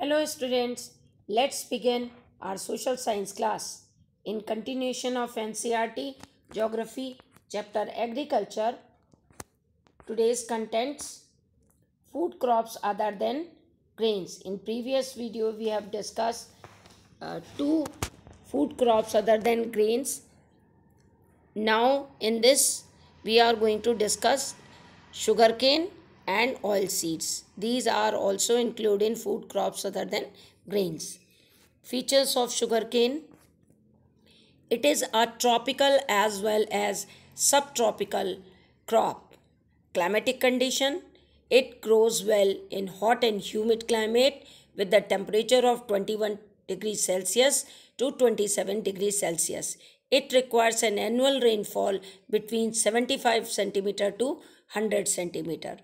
Hello students, let's begin our social science class. In continuation of NCRT Geography chapter Agriculture, today's contents food crops other than grains. In previous video we have discussed uh, two food crops other than grains. Now in this we are going to discuss sugarcane and oil seeds. These are also included in food crops other than grains. Features of sugarcane. It is a tropical as well as subtropical crop. Climatic condition. It grows well in hot and humid climate with the temperature of 21 degrees Celsius to 27 degrees Celsius. It requires an annual rainfall between 75 centimeter to 100 centimeter.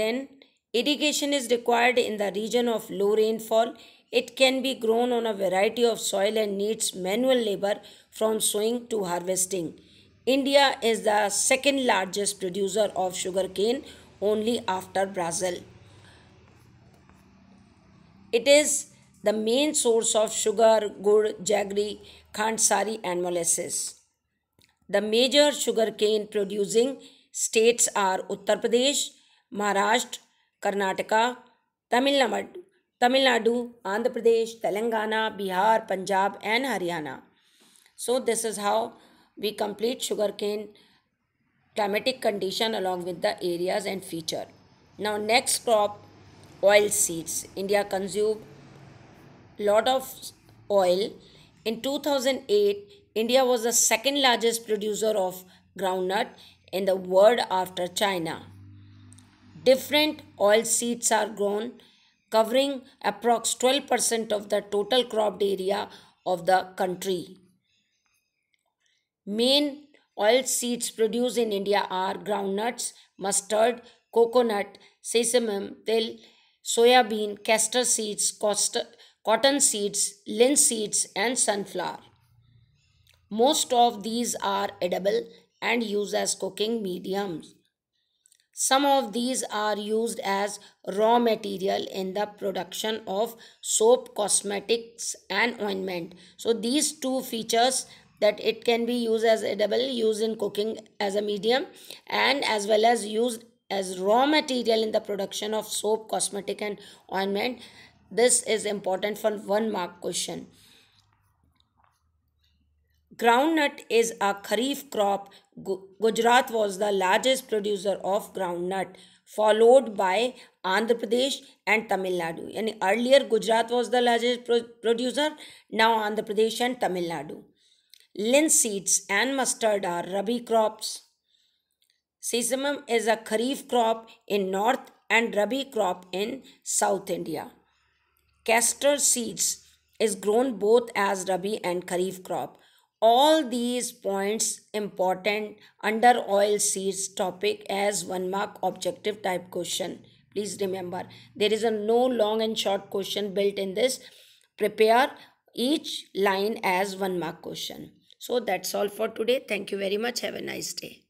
Then irrigation is required in the region of low rainfall. It can be grown on a variety of soil and needs manual labor from sowing to harvesting. India is the second largest producer of sugarcane only after Brazil. It is the main source of sugar, gur, jaggery, khandsari and molasses. The major sugarcane producing states are Uttar Pradesh, Maharashtra Karnataka Tamil Nadu Tamil Nadu, Andhra Pradesh, Telangana, Bihar, Punjab and Haryana. So this is how we complete sugarcane climatic condition along with the areas and feature. Now next crop oil seeds. India consumed lot of oil. In 2008, India was the second largest producer of groundnut in the world after China. Different oil seeds are grown covering approx 12% of the total cropped area of the country. Main oil seeds produced in India are groundnuts, mustard, coconut, sesame, till, soya bean, castor seeds, costa, cotton seeds, linseeds and sunflower. Most of these are edible and used as cooking mediums. Some of these are used as raw material in the production of soap, cosmetics and ointment. So these two features that it can be used as edible, used in cooking as a medium and as well as used as raw material in the production of soap, cosmetic and ointment. This is important for one mark question. Groundnut is a kharif crop. Gujarat was the largest producer of groundnut, followed by Andhra Pradesh and Tamil Nadu. And earlier, Gujarat was the largest pro producer, now Andhra Pradesh and Tamil Nadu. Linseeds and mustard are Rabi crops. Sesamum is a kharif crop in north and Rabi crop in south India. Castor seeds is grown both as Rabi and kharif crop all these points important under oil seeds topic as one mark objective type question please remember there is a no long and short question built in this prepare each line as one mark question so that's all for today thank you very much have a nice day